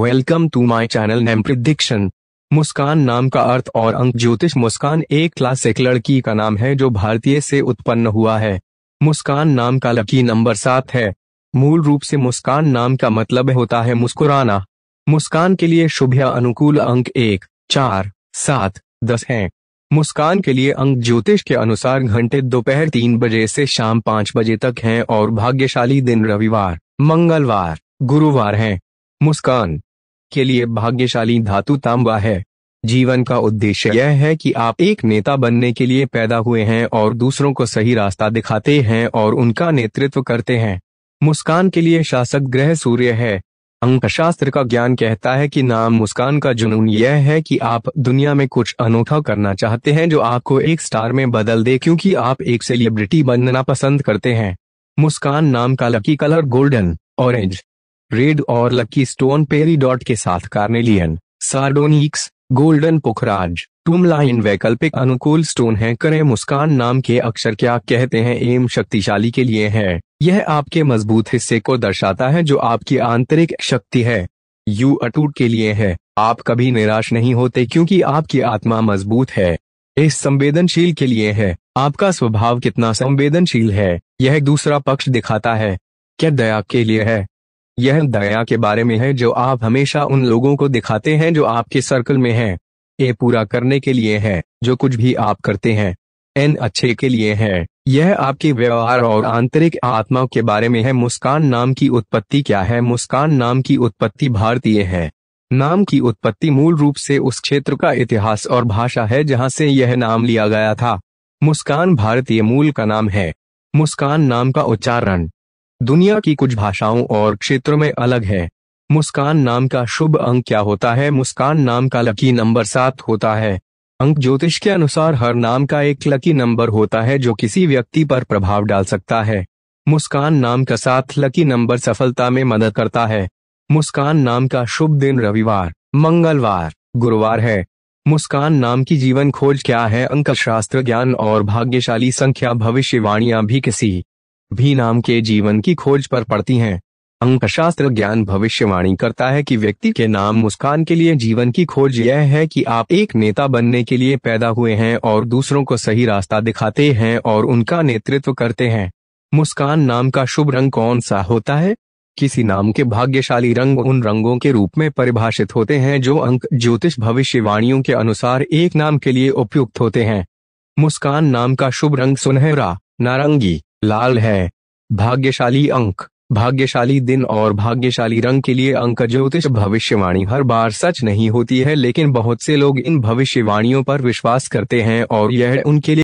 Welcome to my channel name prediction Muskan नाम का अर्थ और अंक ज्योतिष मुस्कान एक क्लासिक लड़की का नाम है जो भारतीय से उत्पन्न हुआ है मुस्कान नाम का लकी नंबर सात है मूल रूप से मुस्कान नाम का मतलब होता है मुस्कुराना मुस्कान के लिए शुभ या अनुकूल अंक एक चार सात दस है मुस्कान के लिए अंक ज्योतिष के अनुसार घंटे दोपहर तीन बजे से शाम पाँच बजे तक हैं और भाग्यशाली दिन रविवार मंगलवार गुरुवार हैं मुस्कान के लिए भाग्यशाली धातु तांबा है जीवन का उद्देश्य यह है कि आप एक नेता बनने के लिए पैदा हुए हैं और दूसरों को सही रास्ता दिखाते हैं और उनका नेतृत्व करते हैं मुस्कान के लिए शासक ग्रह सूर्य है अंक शास्त्र का ज्ञान कहता है कि नाम मुस्कान का जुनून यह है कि आप दुनिया में कुछ अनोखा करना चाहते हैं जो आपको एक स्टार में बदल दे क्योंकि आप एक सेलिब्रिटी बनना पसंद करते हैं मुस्कान नाम का lucky colour golden orange red और लकी स्टोन पेरी डॉट के साथ कार्नेलियन सार्डोनिक्स गोल्डन पुखराज टूमलाइन वैकल्पिक अनुकूल स्टोन है करें मुस्कान नाम के अक्षर क्या कहते हैं एम शक्तिशाली के लिए है यह आपके मजबूत हिस्से को दर्शाता है जो आपकी आंतरिक शक्ति है यू अटूट के लिए है आप कभी निराश नहीं होते क्योंकि आपकी आत्मा मजबूत है इस संवेदनशील के लिए है आपका स्वभाव कितना संवेदनशील है यह दूसरा पक्ष दिखाता है क्या दया के लिए है यह दया के बारे में है जो आप हमेशा उन लोगों को दिखाते हैं जो आपके सर्कल में हैं। ये पूरा करने के लिए है जो कुछ भी आप करते हैं एन अच्छे के लिए है यह आपके व्यवहार और आंतरिक आत्मा के बारे में है मुस्कान नाम की उत्पत्ति क्या है मुस्कान नाम की उत्पत्ति भारतीय है नाम की उत्पत्ति मूल रूप से उस क्षेत्र का इतिहास और भाषा है जहां से यह नाम लिया गया था मुस्कान भारतीय मूल का नाम है मुस्कान नाम का उच्चारण दुनिया की कुछ भाषाओं और क्षेत्रों में अलग है मुस्कान नाम का शुभ अंक क्या होता है मुस्कान नाम का लकी नंबर सात होता है अंक ज्योतिष के अनुसार हर नाम का एक लकी नंबर होता है जो किसी व्यक्ति पर प्रभाव डाल सकता है मुस्कान नाम का साथ लकी नंबर सफलता में मदद करता है मुस्कान नाम का शुभ दिन रविवार मंगलवार गुरुवार है मुस्कान नाम की जीवन खोज क्या है अंक शास्त्र ज्ञान और भाग्यशाली संख्या भविष्यवाणियां भी किसी भी नाम के जीवन की खोज पर पड़ती हैं। शास्त्र ज्ञान भविष्यवाणी करता है कि व्यक्ति के नाम मुस्कान के लिए जीवन की खोज यह है कि आप एक नेता बनने के लिए पैदा हुए हैं और दूसरों को सही रास्ता दिखाते हैं और उनका नेतृत्व करते हैं मुस्कान नाम का शुभ रंग कौन सा होता है किसी नाम के भाग्यशाली रंग उन रंगों के रूप में परिभाषित होते हैं जो अंक ज्योतिष भविष्यवाणियों के अनुसार एक नाम के लिए उपयुक्त होते हैं मुस्कान नाम का शुभ रंग सुनहरा नारंगी लाल है भाग्यशाली अंक भाग्यशाली दिन और भाग्यशाली रंग के लिए अंक ज्योतिष भविष्यवाणी हर बार सच नहीं होती है लेकिन बहुत से लोग इन भविष्यवाणियों पर विश्वास करते हैं और यह उनके लिए